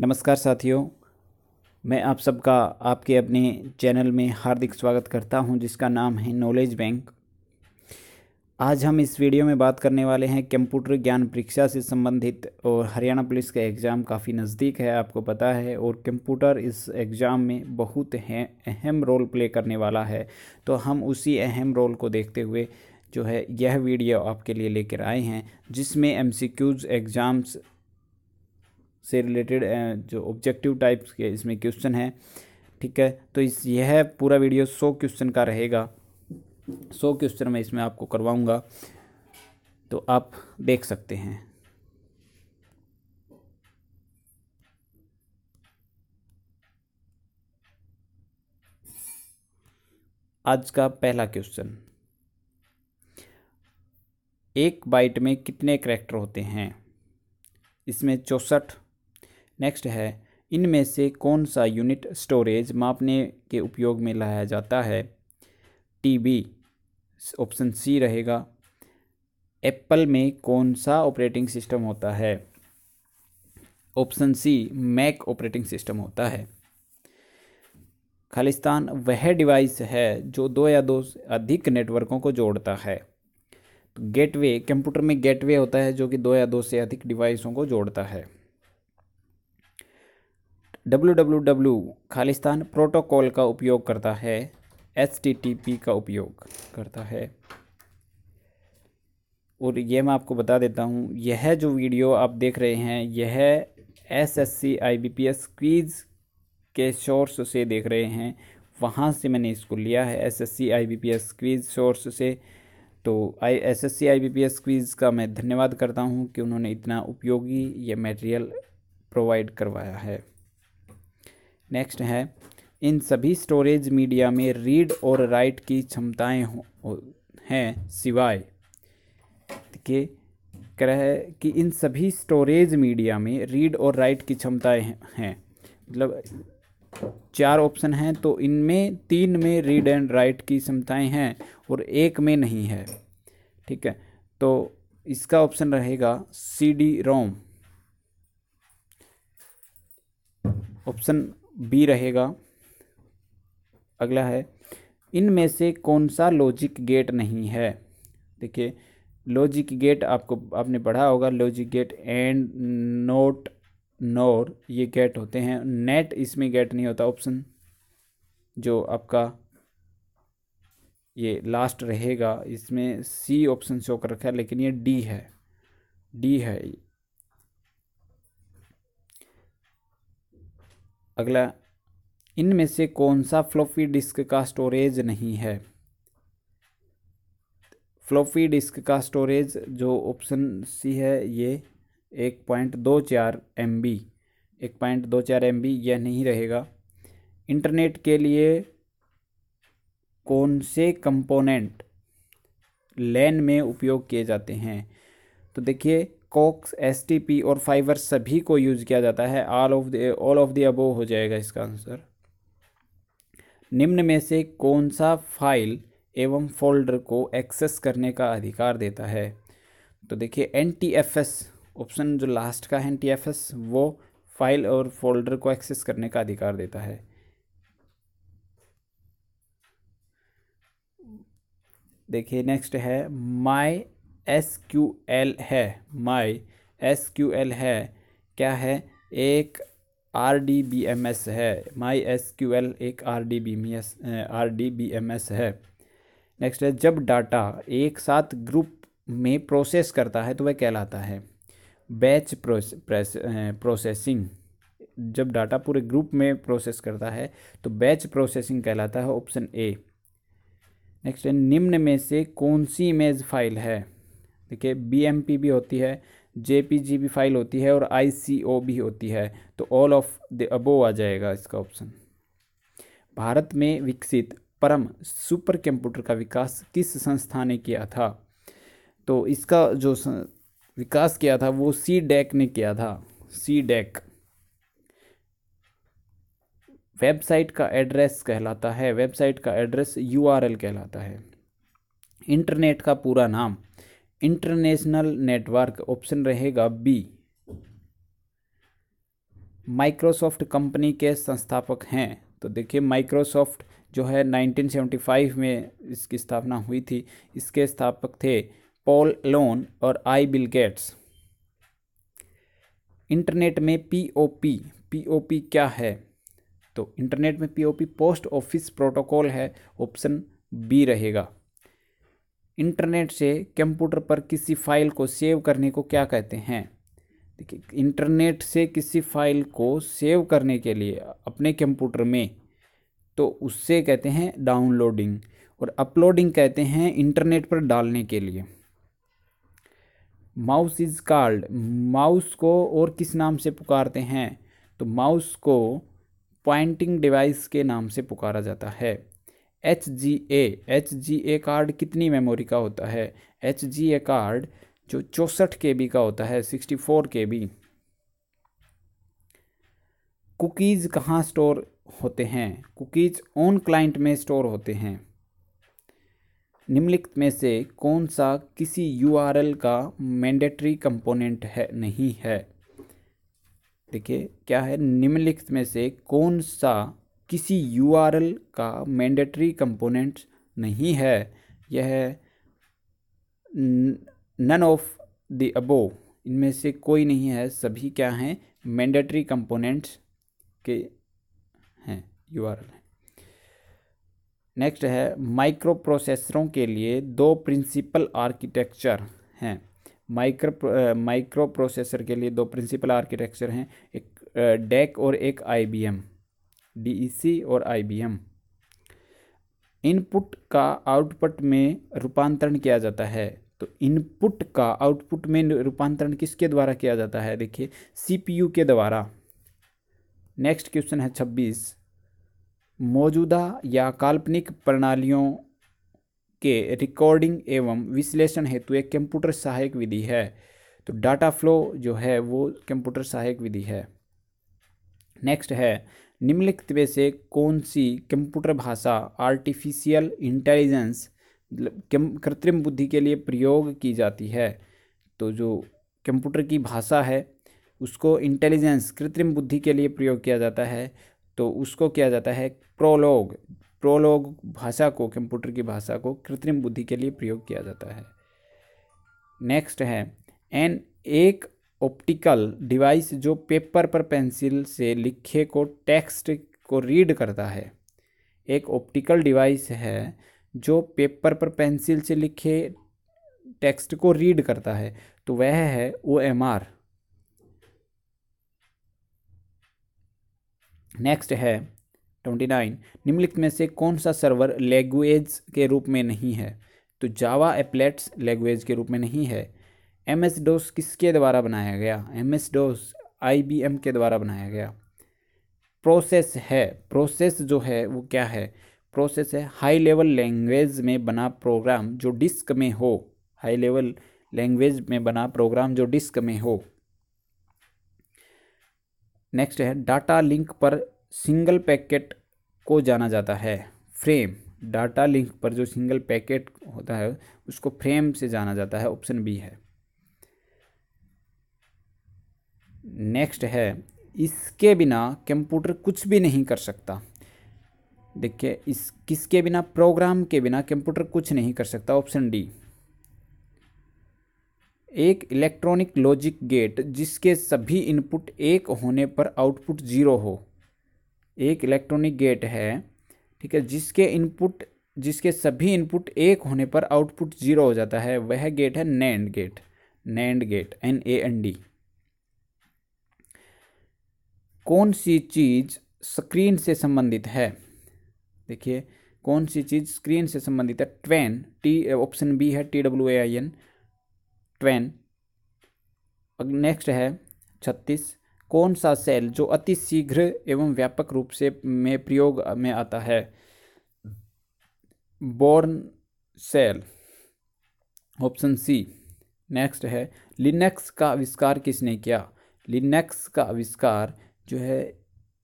नमस्कार साथियों मैं आप सबका आपके अपने चैनल में हार्दिक स्वागत करता हूं जिसका नाम है नॉलेज बैंक आज हम इस वीडियो में बात करने वाले हैं कंप्यूटर ज्ञान परीक्षा से संबंधित और हरियाणा पुलिस का एग्ज़ाम काफ़ी नज़दीक है आपको पता है और कंप्यूटर इस एग्ज़ाम में बहुत है, अहम रोल प्ले करने वाला है तो हम उसी अहम रोल को देखते हुए जो है यह वीडियो आपके लिए लेकर आए हैं जिसमें एमसीक्यूज एग्ज़ाम्स से रिलेटेड जो ऑब्जेक्टिव टाइप्स के इसमें क्वेश्चन है ठीक है तो इस यह पूरा वीडियो सौ क्वेश्चन का रहेगा सौ क्वेश्चन मैं इसमें आपको करवाऊँगा तो आप देख सकते हैं आज का पहला क्वेश्चन एक बाइट में कितने करेक्टर होते हैं इसमें चौंसठ नेक्स्ट है इनमें से कौन सा यूनिट स्टोरेज मापने के उपयोग में लाया जाता है टीबी ऑप्शन सी रहेगा एप्पल में कौन सा ऑपरेटिंग सिस्टम होता है option C Mac operating system होता है खालिस्तान वह डिवाइस है जो दो या दो अधिक नेटवर्कों को जोड़ता है तो गेटवे कंप्यूटर में गेटवे होता है जो कि दो या दो से अधिक डिवाइसों को जोड़ता है डब्ल्यू खालिस्तान प्रोटोकॉल का उपयोग करता है एच का उपयोग करता है और यह मैं आपको बता देता हूँ यह जो वीडियो आप देख रहे हैं यह S S C I B P S quiz के सोर्स से देख रहे हैं वहाँ से मैंने इसको लिया है S S C I B P S quiz source से तो I S S C I B P S quiz का मैं धन्यवाद करता हूँ कि उन्होंने इतना उपयोगी यह मटेरियल प्रोवाइड करवाया है नेक्स्ट है इन सभी स्टोरेज मीडिया में रीड और राइट की क्षमताएं हैं सिवाय के कह कि इन सभी स्टोरेज मीडिया में रीड और राइट की क्षमताएं हैं मतलब चार ऑप्शन हैं तो इनमें तीन में रीड एंड राइट की क्षमताएं हैं और एक में नहीं है ठीक है तो इसका ऑप्शन रहेगा C D ROM option B रहेगा अगला है इनमें से कौन सा लॉजिक गेट नहीं है देखिए लॉजिक गेट आपको आपने पढ़ा होगा logic gate and not nor ये गेट होते हैं नेट इसमें गेट नहीं होता ऑप्शन जो आपका ये लास्ट रहेगा इसमें सी ऑप्शन शो कर रखा है लेकिन ये डी है डी है अगला इनमें से कौन सा फ्लोफ़ी डिस्क का स्टोरेज नहीं है फ्लोफ़ी डिस्क का स्टोरेज जो ऑप्शन सी है ये एक पॉइंट दो चार एम बी एक पॉइंट दो चार एम बी यह नहीं रहेगा इंटरनेट के लिए कौन से कंपोनेंट लैन में उपयोग किए जाते हैं तो देखिए कोक्स एस और फाइबर सभी को यूज़ किया जाता है all of the all of the above हो जाएगा इसका आंसर निम्न में से कौन सा फाइल एवं फोल्डर को एक्सेस करने का अधिकार देता है तो देखिए एन ऑप्शन जो लास्ट का है एन वो फाइल और फोल्डर को एक्सेस करने का अधिकार देता है देखिए नेक्स्ट है माई एस क्यू एल है माई एस क्यू एल है क्या है एक R D B M S है माई एस क्यू एल एक R D B M S R D B M S है नेक्स्ट है जब डाटा एक साथ ग्रुप में प्रोसेस करता है तो वह कहलाता है बैच प्रोस, प्रोसेसिंग जब डाटा पूरे ग्रुप में प्रोसेस करता है तो बैच प्रोसेसिंग कहलाता है ऑप्शन ए नेक्स्ट है निम्न में से कौन सी इमेज फाइल है देखिए बी भी होती है जे भी फाइल होती है और आई भी होती है तो ऑल ऑफ द अबो आ जाएगा इसका ऑप्शन भारत में विकसित परम सुपर कंप्यूटर का विकास किस संस्था ने किया था तो इसका जो विकास किया था वो सी डेक e ने किया था सी डेक e वेबसाइट का एड्रेस कहलाता है वेबसाइट का एड्रेस यूआरएल कहलाता है इंटरनेट का पूरा नाम इंटरनेशनल नेटवर्क ऑप्शन रहेगा बी माइक्रोसॉफ्ट कंपनी के संस्थापक हैं तो देखिए माइक्रोसॉफ्ट जो है 1975 में इसकी स्थापना हुई थी इसके स्थापक थे पॉल लोन और आई बिल गेट्स इंटरनेट में पीओपी पीओपी क्या है तो इंटरनेट में पीओपी पोस्ट ऑफिस प्रोटोकॉल है ऑप्शन बी रहेगा इंटरनेट से कंप्यूटर पर किसी फाइल को सेव करने को क्या कहते हैं देखिए इंटरनेट से किसी फाइल को सेव करने के लिए अपने कंप्यूटर में तो उससे कहते हैं डाउनलोडिंग और अपलोडिंग कहते हैं इंटरनेट पर डालने के लिए माउस इज़ कॉल्ड माउस को और किस नाम से पुकारते हैं तो माउस को पॉइंटिंग डिवाइस के नाम से पुकारा जाता है H G A H G A card कितनी मेमोरी का होता है एच जी ए कार्ड जो चौंसठ के बी का होता है sixty four K B cookies कहाँ स्टोर होते हैं कुकीज़ ऑन क्लाइंट में स्टोर होते हैं निम्नलिखित में से कौन सा किसी यू आर एल का मैंडेटरी कंपोनेंट है नहीं है देखिए क्या है निम्नलिखित में से कौन सा किसी यू का मैंडेटरी कंपोनेंट नहीं है यह नन ऑफ द अबो इनमें से कोई नहीं है सभी क्या हैं मैंडेटरी कंपोनेंट्स के हैं यू आर एल नेक्स्ट है माइक्रो प्रोसेसरों के लिए दो प्रिंसिपल आर्किटेक्चर हैं माइक्रो माइक्रो प्रोसेसर के लिए दो प्रिंसिपल आर्किटेक्चर हैं एक डेक और एक आईबीएम डीईसी e और आई इनपुट का आउटपुट में रूपांतरण किया जाता है तो इनपुट का आउटपुट में रूपांतरण किसके द्वारा किया जाता है देखिए सीपीयू के द्वारा नेक्स्ट क्वेश्चन है छब्बीस मौजूदा या काल्पनिक प्रणालियों के रिकॉर्डिंग एवं विश्लेषण हेतु एक कंप्यूटर सहायक विधि है तो डाटा फ्लो जो है वो कंप्यूटर सहायक विधि है नेक्स्ट है निम्नलिखित में से कौन सी कंप्यूटर भाषा आर्टिफिशियल इंटेलिजेंस कृत्रिम बुद्धि के लिए प्रयोग की जाती है तो जो कंप्यूटर की भाषा है उसको इंटेलिजेंस कृत्रिम बुद्धि के लिए प्रयोग किया जाता है तो उसको किया जाता है प्रोलॉग प्रोलॉग भाषा को कंप्यूटर की भाषा को कृत्रिम बुद्धि के लिए प्रयोग किया जाता है नेक्स्ट है एन एक ऑप्टिकल डिवाइस जो पेपर पर पेंसिल से लिखे को टेक्स्ट को रीड करता है एक ऑप्टिकल डिवाइस है जो पेपर पर पेंसिल से लिखे टेक्स्ट को रीड करता है तो वह है ओ एम आर नेक्स्ट है ट्वेंटी नाइन निम्नलिखित में से कौन सा सर्वर लैंग्वेज के रूप में नहीं है तो जावा एप्लेट्स लैंग्वेज के रूप में नहीं है एम एस डोस किसके द्वारा बनाया गया M S DOS I B M के द्वारा बनाया गया प्रोसेस है प्रोसेस जो है वो क्या है प्रोसेस है हाई लेवल लैंग्वेज में बना प्रोग्राम जो डिस्क में हो हाई लेवल लैंग्वेज में बना प्रोग्राम जो डिस्क में हो नेक्स्ट है डाटा लिंक पर सिंगल पैकेट को जाना जाता है फ्रेम डाटा लिंक पर जो सिंगल पैकेट होता है उसको फ्रेम से जाना जाता है ऑप्शन बी है नेक्स्ट है इसके बिना कंप्यूटर कुछ भी नहीं कर सकता देखिए इस किसके बिना प्रोग्राम के बिना कंप्यूटर कुछ नहीं कर सकता ऑप्शन डी एक इलेक्ट्रॉनिक लॉजिक गेट जिसके सभी इनपुट एक होने पर आउटपुट ज़ीरो हो एक इलेक्ट्रॉनिक गेट है ठीक है जिसके इनपुट जिसके सभी इनपुट एक होने पर आउटपुट ज़ीरो हो जाता है वह गेट है NAND gate NAND gate N A N D कौन सी चीज़ स्क्रीन से संबंधित है देखिए कौन सी चीज़ स्क्रीन से संबंधित है ट्वेन टी ऑप्शन बी है T W A I N TWAIN next है छत्तीस कौन सा सेल जो अति शीघ्र एवं व्यापक रूप से में प्रयोग में आता है Bourne shell option C next है लिनेक्स का आविष्कार किसने किया लिनेक्स का आविष्कार जो है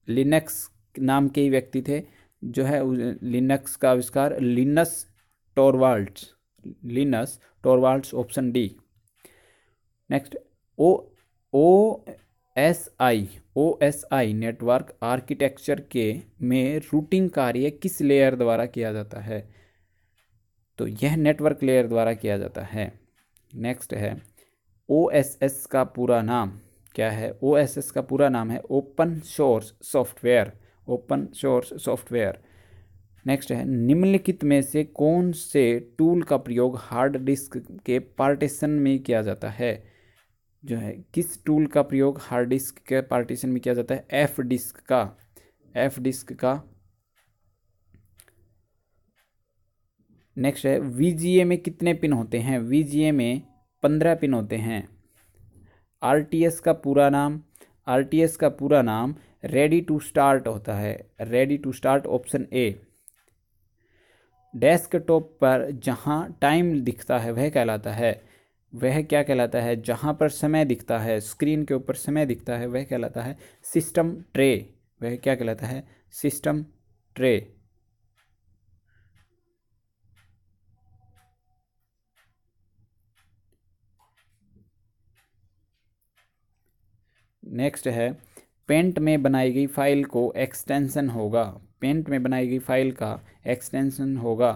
लिनक्स नाम के ही व्यक्ति थे जो है लिनक्स का आविष्कार Linus Torvalds Linus Torvalds option D next O O S I O S I network architecture के में रूटिंग कार्य किस लेयर द्वारा किया जाता है तो यह नेटवर्क लेयर द्वारा किया जाता है नेक्स्ट है ओ एस एस का पूरा नाम क्या है ओ एस एस का पूरा नाम है open source software open source software next है निम्नलिखित में से कौन से टूल का प्रयोग हार्ड डिस्क के पार्टीशन में किया जाता है जो है किस टूल का प्रयोग हार्ड डिस्क के पार्टीशन में किया जाता है एफ डिस्क का एफ डिस्क का नेक्स्ट है वी में कितने पिन होते हैं वी में पंद्रह पिन होते हैं एस का पूरा नाम एस का पूरा नाम रेडी टू स्टार्ट होता है ready to start option A desktop पर जहाँ टाइम दिखता है वह कहलाता है वह क्या कहलाता है जहाँ पर समय दिखता है स्क्रीन के ऊपर समय दिखता है वह कहलाता है सिस्टम ट्रे वह क्या कहलाता है सिस्टम ट्रे नेक्स्ट है पेंट में बनाई गई फाइल को एक्सटेंशन होगा पेंट में बनाई गई फाइल का एक्सटेंशन होगा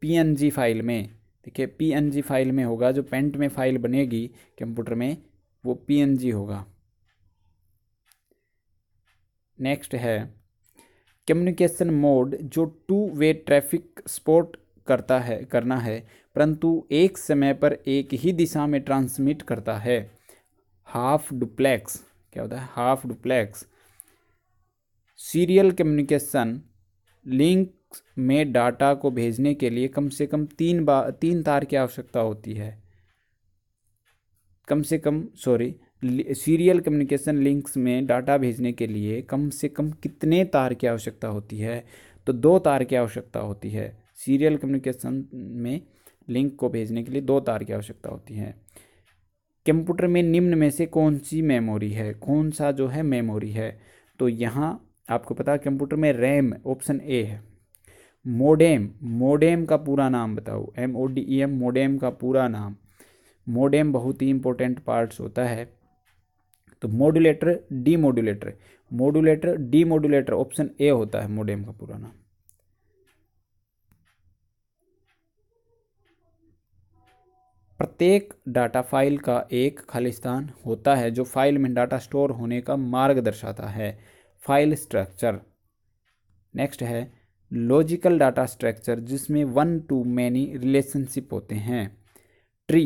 पी फाइल में देखिए पी फाइल में होगा जो पेंट में फाइल बनेगी कंप्यूटर में वो पी होगा नेक्स्ट है कम्युनिकेशन मोड जो टू वे ट्रैफिक सपोर्ट करता है करना है परंतु एक समय पर एक ही दिशा में ट्रांसमिट करता है हाफ डुप्लेक्स क्या होता है half duplex serial communication link में डाटा को भेजने के लिए कम से कम तीन बा तीन तार की आवश्यकता होती है कम से कम सॉरी सीरियल कम्युनिकेशन लिंक्स में डाटा भेजने के लिए कम से कम कितने तार की आवश्यकता होती है तो दो तार की आवश्यकता होती है सीरियल कम्युनिकेशन में लिंक को भेजने के लिए दो तार की आवश्यकता होती है कंप्यूटर में निम्न में से कौन सी मेमोरी है कौन सा जो है मेमोरी है तो यहाँ आपको पता है कंप्यूटर में रैम ऑप्शन ए है मोडेम मोडेम का पूरा नाम बताओ M O D E M modem का पूरा नाम मोडेम बहुत ही इंपॉर्टेंट पार्ट्स होता है तो modulator demodulator modulator demodulator option A होता है मोडेम का पूरा नाम प्रत्येक डाटा फाइल का एक खालिस्तान होता है जो फाइल में डाटा स्टोर होने का मार्ग दर्शाता है फाइल स्ट्रक्चर नेक्स्ट है लॉजिकल डाटा स्ट्रक्चर जिसमें वन टू मैनी रिलेशनशिप होते हैं tree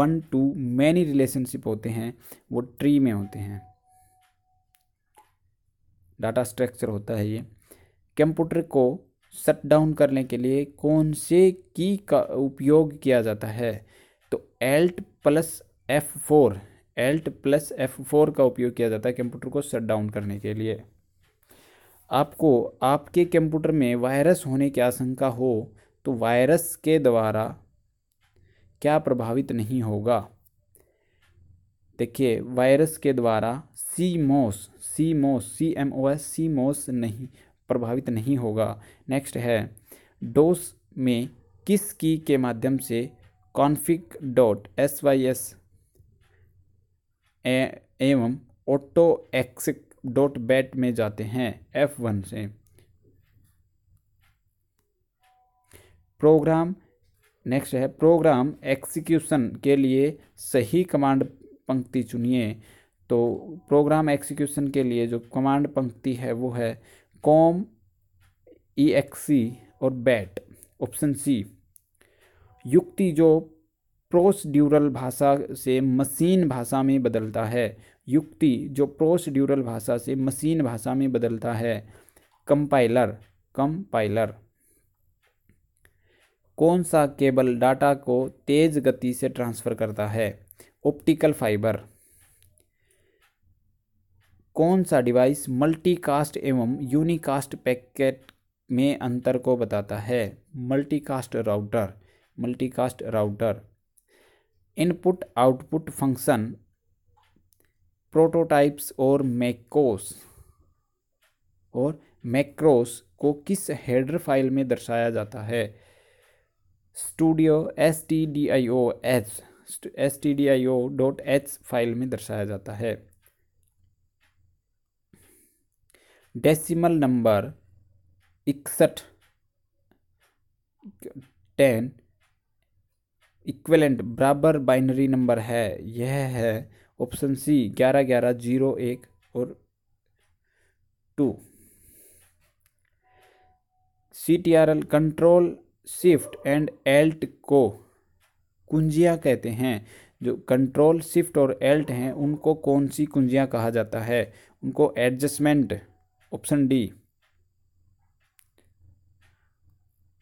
one to many relationship होते हैं वो ट्री में होते हैं डाटा स्ट्रक्चर होता है ये कंप्यूटर को शट डाउन करने के लिए कौन से की का उपयोग किया जाता है तो Alt plus F four Alt plus F four का उपयोग किया जाता है कंप्यूटर को शट डाउन करने के लिए आपको आपके कंप्यूटर में वायरस होने की आशंका हो तो वायरस के द्वारा क्या प्रभावित नहीं होगा देखिए वायरस के द्वारा सी मोस सी मोस C M O S C मोस नहीं प्रभावित नहीं होगा नेक्स्ट है डोस में किस की के माध्यम से config dot S Y S एवं ऑटो एक्सिक डॉट बैट में जाते हैं एफ वन से प्रोग्राम नेक्स्ट है प्रोग्राम एक्सिक्यूशन के लिए सही कमांड पंक्ति चुनिए तो प्रोग्राम एक्सिक्यूशन के लिए जो कमांड पंक्ति है वो है कॉम ई e एक्सी और बैट ऑप्शन सी युक्ति जो प्रोसड्यूरल भाषा से मशीन भाषा में बदलता है युक्ति जो प्रोसड्यूरल भाषा से मशीन भाषा में बदलता है कंपाइलर कंपाइलर कौन सा केबल डाटा को तेज़ गति से ट्रांसफ़र करता है ऑप्टिकल फाइबर कौन सा डिवाइस मल्टीकास्ट एवं यूनिकास्ट पैकेट में अंतर को बताता है multicast router multicast router input output function prototypes और मैक्रोस और मैक्रोस को किस हेडर फाइल में दर्शाया जाता है studio S T D I O H S T D I O dot H file में दर्शाया जाता है डेसिमल नंबर इकसठ टेन इक्वलेंट बराबर बाइनरी नंबर है यह है ऑप्शन सी ग्यारह ग्यारह जीरो एक और two C T R L control shift and Alt को कुंजिया कहते हैं जो कंट्रोल शिफ्ट और एल्ट हैं उनको कौन सी कुंजियाँ कहा जाता है उनको एडजस्टमेंट ऑप्शन डी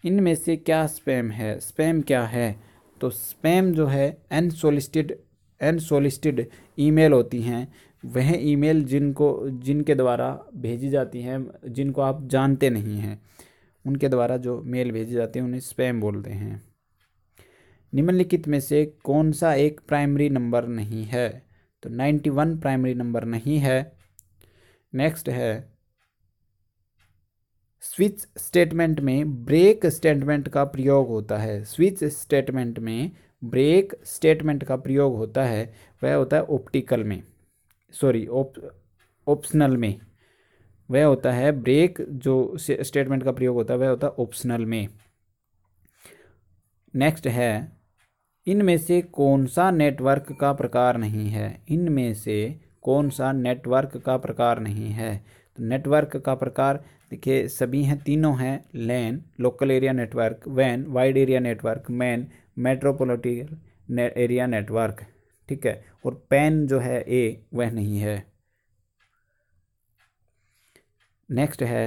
इनमें से क्या स्पैम है स्पैम क्या है तो स्पैम जो है अनसोलिस्टेड अनसोलिस्टेड ईमेल होती हैं वह ईमेल जिनको जिनके द्वारा भेजी जाती हैं जिनको आप जानते नहीं हैं उनके द्वारा जो मेल भेजे जाती है उन्हें स्पैम बोलते हैं निम्नलिखित में से कौन सा एक प्राइमरी नंबर नहीं है तो नाइन्टी वन प्राइमरी नंबर नहीं है नेक्स्ट है स्विच स्टेटमेंट में ब्रेक स्टेटमेंट का प्रयोग होता है स्विच स्टेटमेंट में ब्रेक स्टेटमेंट का प्रयोग होता है वह होता है ऑप्टिकल में सॉरी ऑप्शनल में वह होता है ब्रेक जो स्टेटमेंट का प्रयोग होता है वह होता है ऑप्शनल में नेक्स्ट है इनमें से कौन सा नेटवर्क का प्रकार नहीं है इनमें से कौन सा नेटवर्क का प्रकार नहीं है तो नेटवर्क का प्रकार देखिए सभी हैं तीनों हैं लैन लोकल एरिया नेटवर्क वैन wide area network MAN metropolitan, area network ठीक है और पैन जो है ए वह नहीं है नेक्स्ट है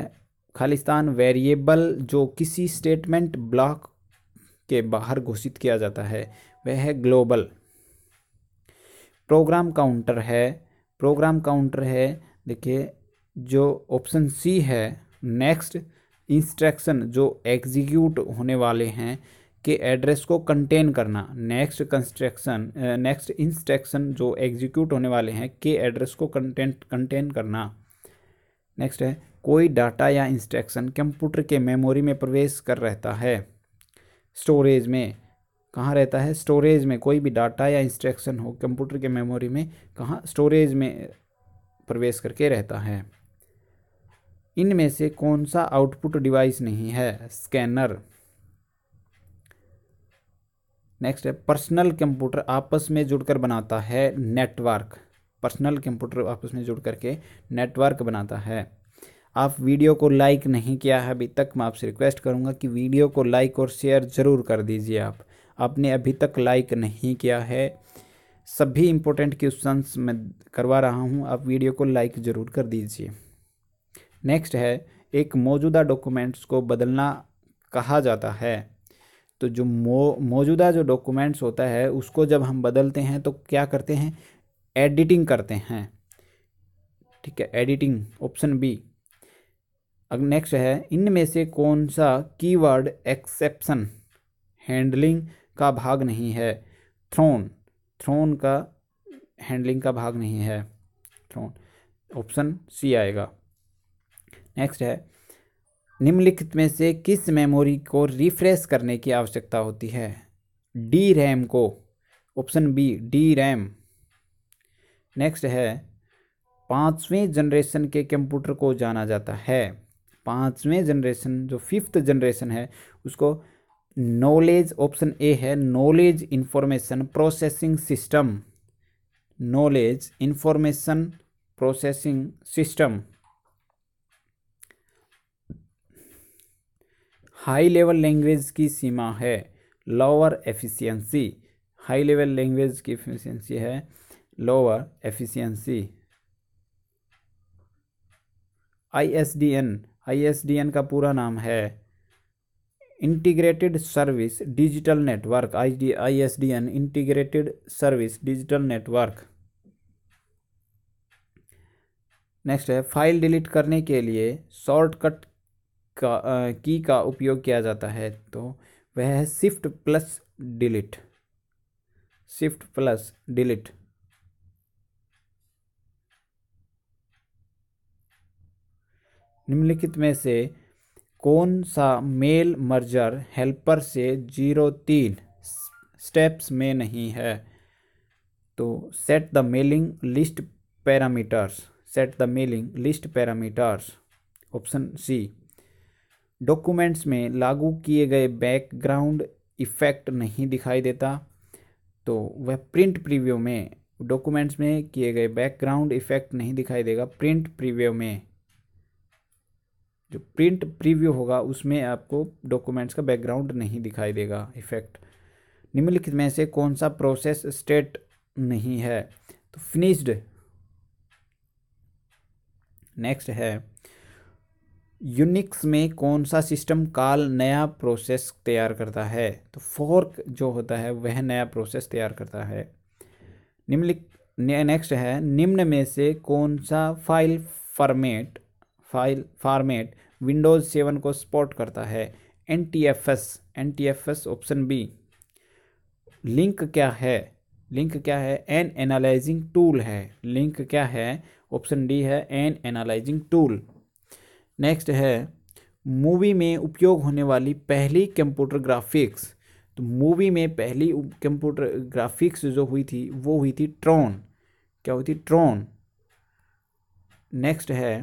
खालिस्तान वेरिएबल जो किसी स्टेटमेंट ब्लॉक के बाहर घोषित किया जाता है वह है ग्लोबल प्रोग्राम काउंटर है प्रोग्राम काउंटर है देखिए जो ऑप्शन सी है नेक्स्ट इंस्ट्रक्शन जो एग्जीक्यूट होने वाले हैं के एड्रेस को कंटेन करना नेक्स्ट कंस्ट्रक्शन नेक्स्ट इंस्ट्रक्शन जो एग्जीक्यूट होने वाले हैं के एड्रेस को कंटेंट कंटेन करना नेक्स्ट है कोई डाटा या इंस्ट्रक्शन कंप्यूटर के मेमोरी में प्रवेश कर रहता है स्टोरेज में कहाँ रहता है स्टोरेज में कोई भी डाटा या इंस्ट्रक्शन हो कंप्यूटर के मेमोरी में कहाँ स्टोरेज में प्रवेश करके रहता है इनमें से कौन सा आउटपुट डिवाइस नहीं है स्कैनर नेक्स्ट है पर्सनल कंप्यूटर आपस में जुड़कर बनाता है नेटवर्क पर्सनल कंप्यूटर आपस में जुड़ करके नेटवर्क बनाता है आप वीडियो को लाइक नहीं किया है अभी तक मैं आपसे रिक्वेस्ट करूंगा कि वीडियो को लाइक और शेयर ज़रूर कर दीजिए आप आपने अभी तक लाइक नहीं किया है सभी इम्पोर्टेंट क्वेश्चंस मैं करवा रहा हूं आप वीडियो को लाइक ज़रूर कर दीजिए नेक्स्ट है एक मौजूदा डॉक्यूमेंट्स को बदलना कहा जाता है तो जो मौजूदा जो डॉक्यूमेंट्स होता है उसको जब हम बदलते हैं तो क्या करते हैं एडिटिंग करते हैं ठीक है एडिटिंग ऑप्शन बी अब नेक्स्ट है इनमें से कौन सा कीवर्ड एक्सेप्शन हैंडलिंग का भाग नहीं है थ्रोन थ्रोन का हैंडलिंग का भाग नहीं है थ्रोन ऑप्शन सी आएगा नेक्स्ट है निम्नलिखित में से किस मेमोरी को रिफ्रेश करने की आवश्यकता होती है डी रैम को option B D RAM next है पाँचवें जनरेशन के कंप्यूटर को जाना जाता है पाँचवें जनरेशन जो फिफ्थ जनरेशन है उसको नॉलेज ऑप्शन ए है knowledge information processing system knowledge information processing system high level language की सीमा है lower efficiency high level language की एफिशिएंसी है लोअर एफिशिएंसी आईएसडीएन आईएसडीएन का पूरा नाम है integrated service digital network I D I S D N integrated service digital network next है फाइल डिलीट करने के लिए शॉर्टकट का आ, की का उपयोग किया जाता है तो वह है shift plus delete shift plus delete निम्नलिखित में से कौन सा मेल मर्जर हेल्पर से जीरो तीन स्टेप्स में नहीं है तो set the mailing list parameters set the mailing list parameters option C documents में लागू किए गए बैकग्राउंड इफ़ेक्ट नहीं दिखाई देता तो वह प्रिंट प्रीव्यू में डॉक्यूमेंट्स में किए गए बैकग्राउंड इफ़ेक्ट नहीं दिखाई देगा प्रिंट प्रीव्यू में जो प्रिंट प्रीव्यू होगा उसमें आपको डॉक्यूमेंट्स का बैकग्राउंड नहीं दिखाई देगा इफ़ेक्ट निम्नलिखित में से कौन सा प्रोसेस स्टेट नहीं है तो फिनिश्ड नेक्स्ट है यूनिक्स में कौन सा सिस्टम कॉल नया प्रोसेस तैयार करता है तो फोर्क जो होता है वह नया प्रोसेस तैयार करता है निम्नलिख नेक्स्ट है निम्न में से कौन सा file format file format Windows seven को सपोर्ट करता है N T F S N T F S option B link क्या है लिंक क्या है एन एनालाइजिंग टूल है लिंक क्या है ऑप्शन डी है एन एनालाइजिंग टूल नेक्स्ट है मूवी में उपयोग होने वाली पहली कंप्यूटर ग्राफिक्स तो मूवी में पहली कंप्यूटर ग्राफिक्स जो हुई थी वो हुई थी ट्रॉन क्या हुई थी ट्रॉन नेक्स्ट है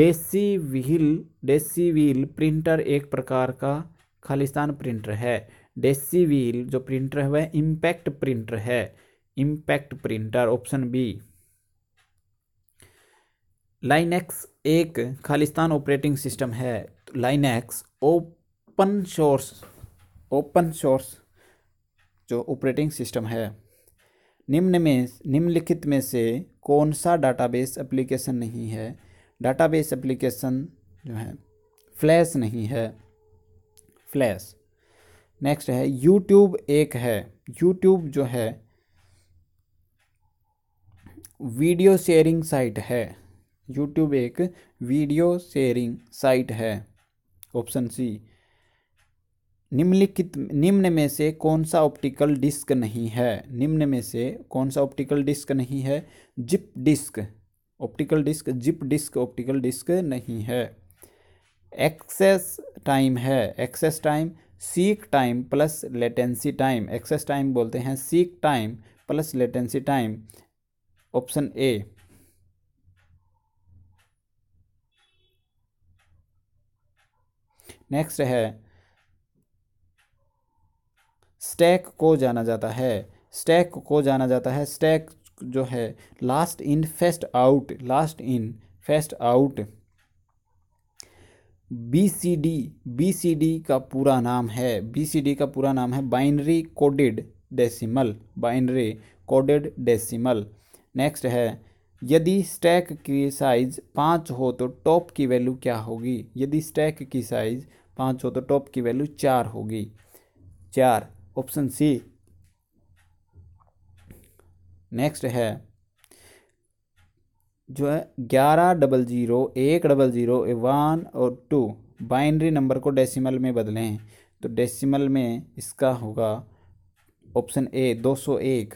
daisy wheel daisy wheel printer एक प्रकार का खालिस्तान प्रिंटर है डेसी व्हील जो प्रिंटर है वह इम्पैक्ट प्रिंटर है impact printer option B Linux एक खालिस्तान ऑपरेटिंग सिस्टम है Linux open source open source जो ऑपरेटिंग सिस्टम है निम्न में निम्नलिखित में से कौन सा डाटाबेस एप्लीकेशन नहीं है डाटाबेस एप्लीकेशन जो है फ्लैश नहीं है फ्लैश नेक्स्ट है यूट्यूब एक है यूट्यूब जो है वीडियो शेयरिंग साइट है यूट्यूब एक वीडियो शेयरिंग साइट है ऑप्शन सी निम्नलिखित निम्न में से कौन सा ऑप्टिकल डिस्क नहीं है निम्न में से कौन सा ऑप्टिकल डिस्क नहीं है zip disk optical disk zip disk optical disk नहीं है एक्सेस टाइम है access time seek time plus latency time access time बोलते हैं seek time plus latency time option A next है स्टैक को जाना जाता है स्टैक को जाना जाता है स्टैक जो है last in first out last in first out B C D B C D का पूरा नाम है बी सी डी का पूरा नाम है binary coded decimal binary coded decimal next है यदि स्टैक की साइज़ पाँच हो तो टॉप की वैल्यू क्या होगी यदि स्टैक की साइज़ पाँच हो तो टॉप की वैल्यू चार होगी चार ऑप्शन सी नेक्स्ट है जो है ग्यारह डबल ज़ीरो एक डबल ज़ीरो वन और टू बाइनरी नंबर को डेसिमल में बदलें तो डेसिमल में इसका होगा ऑप्शन ए दो सौ एक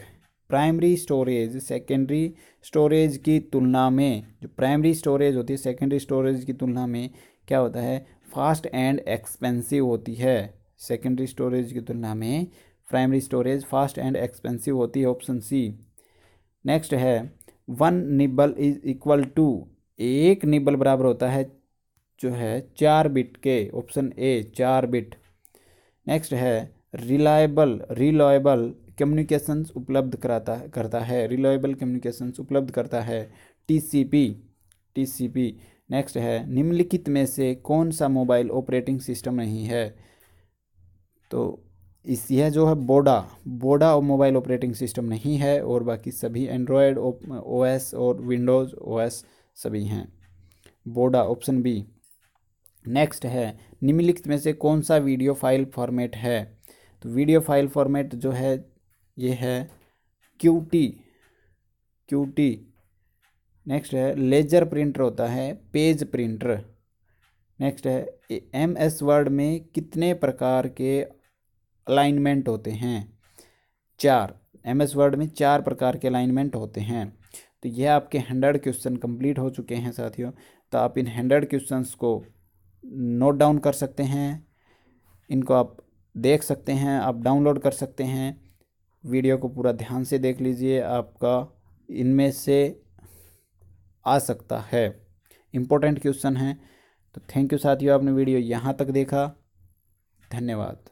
प्राइमरी स्टोरेज सेकेंडरी स्टोरेज की तुलना में जो प्राइमरी स्टोरेज होती है सेकेंडरी स्टोरेज की तुलना में क्या होता है फास्ट एंड एक्सपेंसिव होती है सेकेंडरी स्टोरेज की तुलना में primary storage fast and expensive होती है ऑप्शन सी नेक्स्ट है one nibble is equal to एक निबल बराबर होता है जो है चार बिट के ऑप्शन ए चार बिट नेक्स्ट है रिलायबल रिलायबल कम्युनिकेशंस उपलब्ध कराता करता है रिलायबल कम्युनिकेशंस उपलब्ध करता है टीसीपी टीसीपी नेक्स्ट है निम्नलिखित में से कौन सा मोबाइल ऑपरेटिंग सिस्टम नहीं है तो इस यह जो है बोडा बोडा और मोबाइल ऑपरेटिंग सिस्टम नहीं है और बाकी सभी एंड्रॉयड ओएस और विंडोज़ ओएस सभी हैं बोडा ऑप्शन बी नेक्स्ट है निम्नलिखित में से कौन सा वीडियो फाइल फॉर्मेट है तो वीडियो फाइल फॉर्मेट जो है ये है क्यूटी क्यूटी नेक्स्ट है लेजर प्रिंटर होता है पेज प्रिंटर नेक्स्ट है एम एस वर्ड में कितने प्रकार के अलाइनमेंट होते हैं चार एम एस वर्ड में चार प्रकार के अलाइनमेंट होते हैं तो यह आपके हंड्रेड क्वेश्चन कंप्लीट हो चुके हैं साथियों तो आप इन हंड्रेड क्वेश्चंस को नोट डाउन कर सकते हैं इनको आप देख सकते हैं आप डाउनलोड कर सकते हैं वीडियो को पूरा ध्यान से देख लीजिए आपका इनमें से आ सकता है इम्पोर्टेंट क्वेश्चन है तो थैंक यू साथियों आपने वीडियो यहाँ तक देखा धन्यवाद